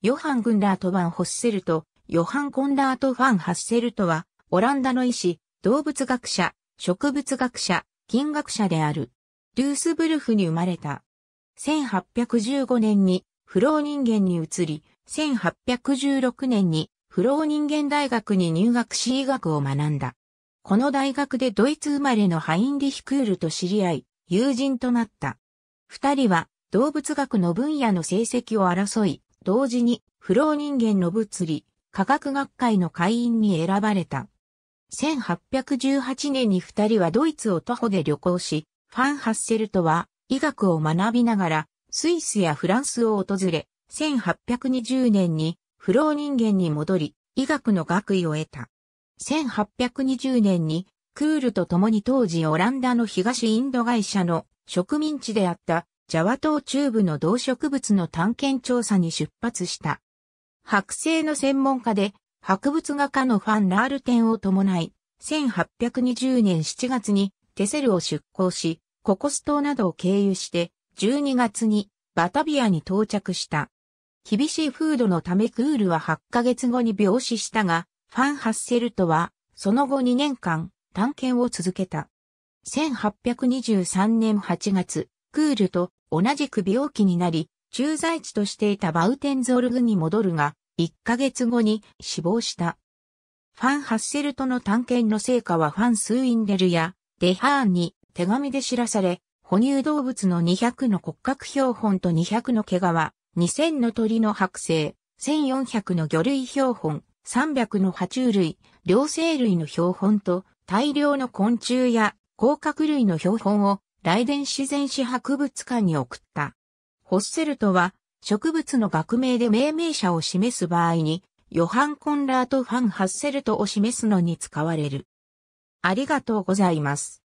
ヨハン・グンラート・バン・ホッセルト、ヨハン・コンラート・ファン・ハッセルトは、オランダの医師、動物学者、植物学者、金学者である。ルースブルフに生まれた。1815年に不老人間に移り、1816年に不老人間大学に入学し医学を学んだ。この大学でドイツ生まれのハインリヒクールと知り合い、友人となった。二人は動物学の分野の成績を争い、同時に不老人間の物理科学学会の会員に選ばれた。1818年に二人はドイツを徒歩で旅行し、ファン・ハッセルとは医学を学びながらスイスやフランスを訪れ、1820年に不老人間に戻り、医学の学位を得た。1820年にクールと共に当時オランダの東インド会社の植民地であったジャワ島中部の動植物の探検調査に出発した。剥製の専門家で、博物画家のファン・ラール展を伴い、1820年7月にテセルを出港し、ココス島などを経由して、12月にバタビアに到着した。厳しい風土のためクールは8ヶ月後に病死したが、ファン・ハッセルトは、その後2年間、探検を続けた。1823年8月、クールと同じく病気になり、駐在地としていたバウテンゾルグに戻るが、1ヶ月後に死亡した。ファン・ハッセルとの探検の成果はファン・スーインデルやデハーンに手紙で知らされ、哺乳動物の200の骨格標本と200の毛皮、2000の鳥の剥製、1400の魚類標本、300の爬虫類、両生類の標本と大量の昆虫や甲殻類の標本をライデン自然史博物館に送った。ホッセルトは、植物の学名で命名者を示す場合に、ヨハン・コンラート・ファン・ハッセルトを示すのに使われる。ありがとうございます。